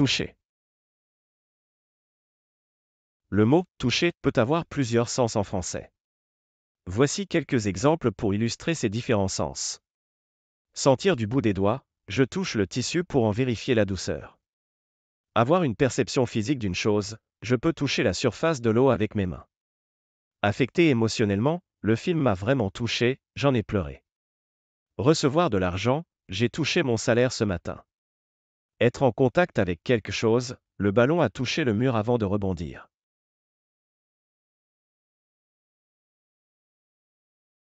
Toucher. Le mot toucher peut avoir plusieurs sens en français. Voici quelques exemples pour illustrer ces différents sens. Sentir du bout des doigts, je touche le tissu pour en vérifier la douceur. Avoir une perception physique d'une chose, je peux toucher la surface de l'eau avec mes mains. Affecté émotionnellement, le film m'a vraiment touché, j'en ai pleuré. Recevoir de l'argent, j'ai touché mon salaire ce matin. Être en contact avec quelque chose, le ballon a touché le mur avant de rebondir.